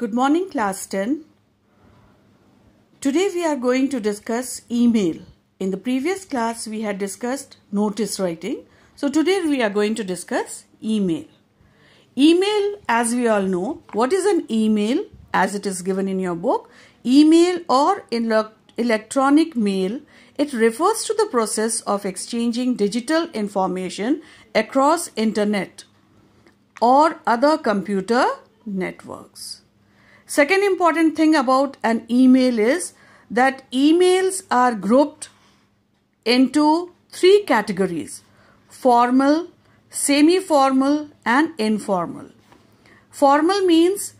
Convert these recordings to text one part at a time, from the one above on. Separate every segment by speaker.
Speaker 1: Good morning class 10. Today we are going to discuss email. In the previous class we had discussed notice writing. So today we are going to discuss email. Email as we all know, what is an email as it is given in your book? Email or electronic mail, it refers to the process of exchanging digital information across internet or other computer networks. Second important thing about an email is that emails are grouped into three categories formal, semi formal, and informal. Formal means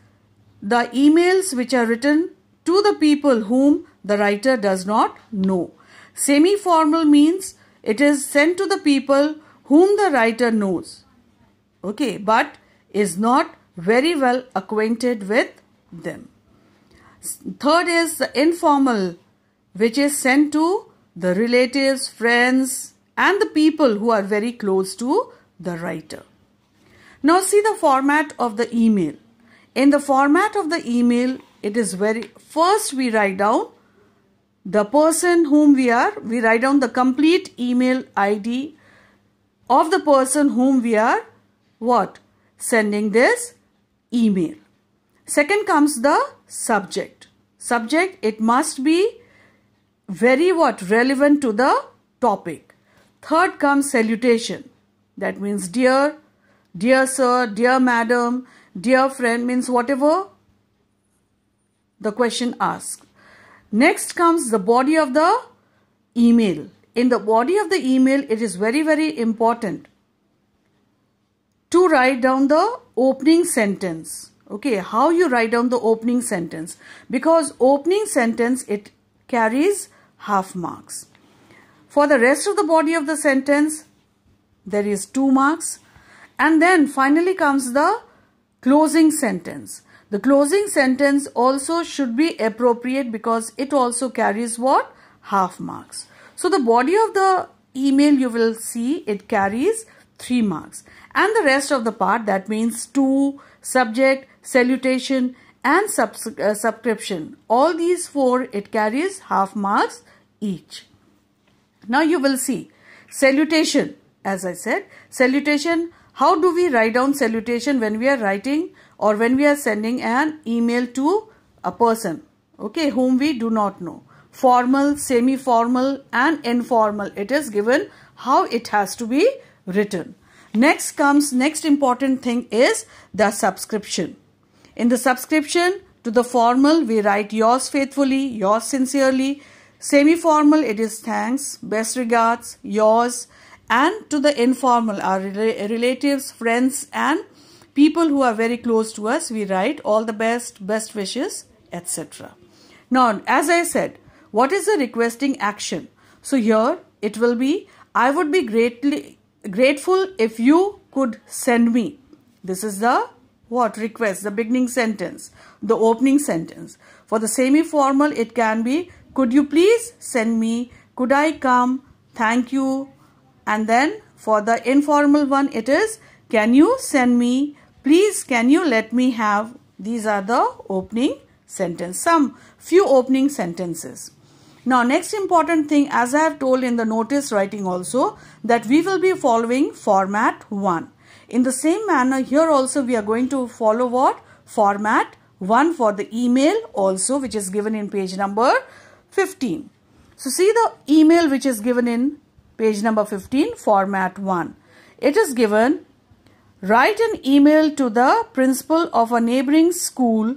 Speaker 1: the emails which are written to the people whom the writer does not know. Semi formal means it is sent to the people whom the writer knows, okay, but is not very well acquainted with them. Third is the informal, which is sent to the relatives, friends, and the people who are very close to the writer. Now see the format of the email. In the format of the email, it is very first we write down the person whom we are, we write down the complete email ID of the person whom we are what? Sending this email. Second comes the subject. Subject, it must be very what relevant to the topic. Third comes salutation. That means dear, dear sir, dear madam, dear friend means whatever the question asked. Next comes the body of the email. In the body of the email, it is very, very important to write down the opening sentence okay how you write down the opening sentence because opening sentence it carries half marks for the rest of the body of the sentence there is two marks and then finally comes the closing sentence the closing sentence also should be appropriate because it also carries what half marks so the body of the email you will see it carries 3 marks and the rest of the part that means two subject salutation and subs uh, subscription all these four it carries half marks each now you will see salutation as i said salutation how do we write down salutation when we are writing or when we are sending an email to a person okay whom we do not know formal semi formal and informal it is given how it has to be written. Next comes, next important thing is the subscription. In the subscription to the formal, we write yours faithfully, yours sincerely. Semi-formal, it is thanks, best regards, yours. And to the informal, our relatives, friends and people who are very close to us, we write all the best, best wishes, etc. Now, as I said, what is the requesting action? So here it will be, I would be greatly, grateful if you could send me. This is the what request, the beginning sentence, the opening sentence. For the semi-formal, it can be, could you please send me, could I come, thank you. And then for the informal one, it is, can you send me, please can you let me have. These are the opening sentence, some few opening sentences. Now next important thing as I have told in the notice writing also that we will be following format 1. In the same manner here also we are going to follow what? Format 1 for the email also which is given in page number 15. So see the email which is given in page number 15 format 1. It is given write an email to the principal of a neighboring school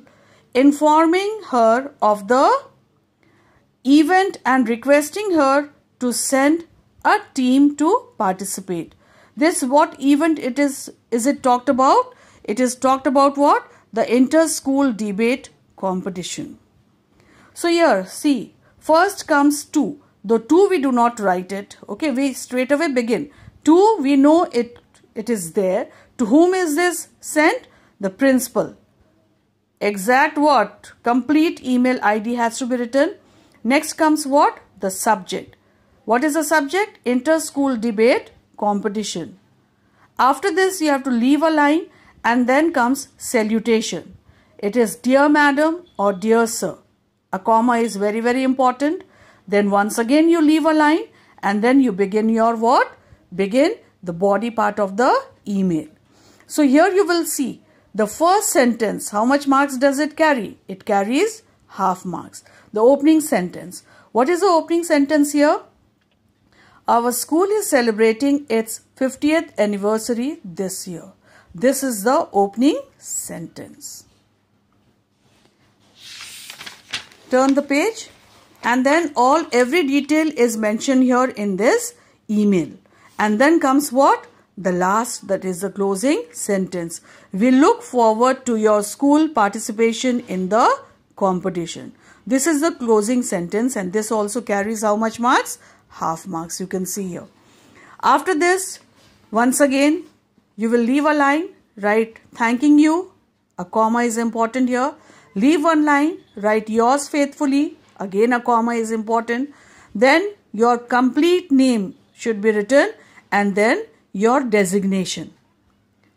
Speaker 1: informing her of the event and requesting her to send a team to participate. This what event it is, is it talked about? It is talked about what? The inter-school debate competition. So here, see, first comes 2. The 2 we do not write it. Okay, we straight away begin. 2 we know it, it is there. To whom is this sent? The principal. Exact what? Complete email ID has to be written Next comes what? The subject. What is the subject? Inter-school debate competition. After this, you have to leave a line and then comes salutation. It is dear madam or dear sir. A comma is very, very important. Then once again you leave a line and then you begin your what? Begin the body part of the email. So here you will see the first sentence. How much marks does it carry? It carries half marks the opening sentence. What is the opening sentence here? Our school is celebrating its 50th anniversary this year. This is the opening sentence. Turn the page and then all every detail is mentioned here in this email. And then comes what? The last that is the closing sentence. We look forward to your school participation in the competition. This is the closing sentence and this also carries how much marks? Half marks you can see here. After this, once again, you will leave a line, write thanking you. A comma is important here. Leave one line, write yours faithfully. Again a comma is important. Then your complete name should be written and then your designation.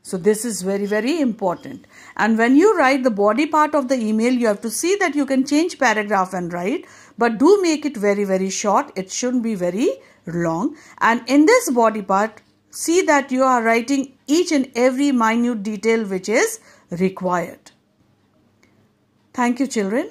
Speaker 1: So this is very, very important. And when you write the body part of the email, you have to see that you can change paragraph and write, but do make it very, very short. It shouldn't be very long. And in this body part, see that you are writing each and every minute detail which is required. Thank you, children.